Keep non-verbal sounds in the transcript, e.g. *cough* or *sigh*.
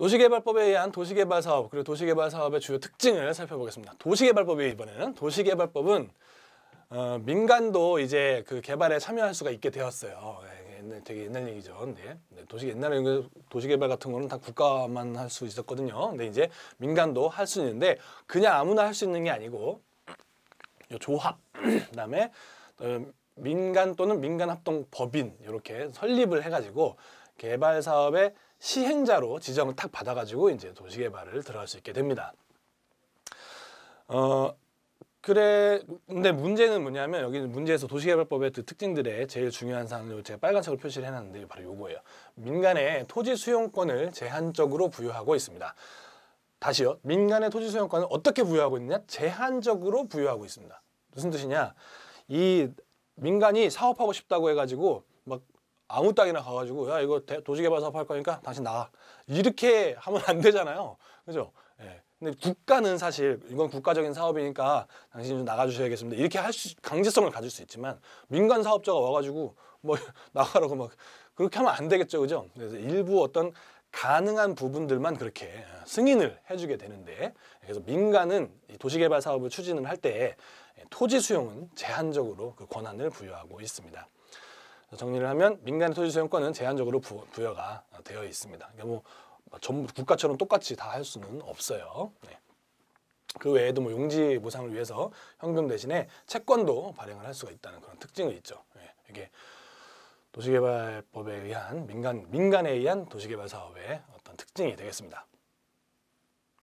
도시개발법에 의한 도시개발 사업 그리고 도시개발 사업의 주요 특징을 살펴보겠습니다. 도시개발법에 이번에는 도시개발법은 어, 민간도 이제 그 개발에 참여할 수가 있게 되었어요. 예, 옛날, 되게 옛날 얘기죠. 근데 네, 도시 옛날에 도시개발 같은 거는 다 국가만 할 수 있었거든요. 근데 이제 민간도 할 수 있는데 그냥 아무나 할 수 있는 게 아니고 요 조합 *clears throat* 그다음에 어, 민간 또는 민간 합동 법인 이렇게 설립을 해가지고 개발 사업의 시행자로 지정을 탁 받아가지고 이제 도시개발을 들어갈 수 있게 됩니다. 어, 그래 근데 문제는 뭐냐면 여기 문제에서 도시개발법의 그 특징들의 제일 중요한 사항을 제가 빨간색으로 표시를 해놨는데 바로 요거예요. 민간의 토지 수용권을 제한적으로 부여하고 있습니다. 다시요. 민간의 토지 수용권을 어떻게 부여하고 있느냐? 제한적으로 부여하고 있습니다. 무슨 뜻이냐? 이 민간이 사업하고 싶다고 해가지고 막 아무 땅이나 가가지고 야 이거 도시개발 사업 할 거니까 당신 나 이렇게 하면 안 되잖아요 그죠 예. 근데 국가는 사실 이건 국가적인 사업이니까 당신 좀 나가주셔야겠습니다 이렇게 할 수 강제성을 가질 수 있지만 민간 사업자가 와가지고 뭐 *laughs* 나가라고 막 그렇게 하면 안 되겠죠 그죠 그래서 일부 어떤 가능한 부분들만 그렇게 승인을 해주게 되는데 그래서 민간은 도시개발 사업을 추진을 할 때 토지 수용은 제한적으로 그 권한을 부여하고 있습니다. 정리를 하면 민간의 토지 사용권은 제한적으로 부, 여가 되어 있습니다. 그러니까 뭐, 뭐 전부 국가처럼 똑같이 다 할 수는 없어요. 네. 그 외에도 뭐 용지 보상을 위해서 현금 대신에 채권도 발행을 할 수가 있다는 그런 특징이 있죠. 네. 이게 도시개발법에 의한 민간 민간에 의한 도시개발 사업의 어떤 특징이 되겠습니다.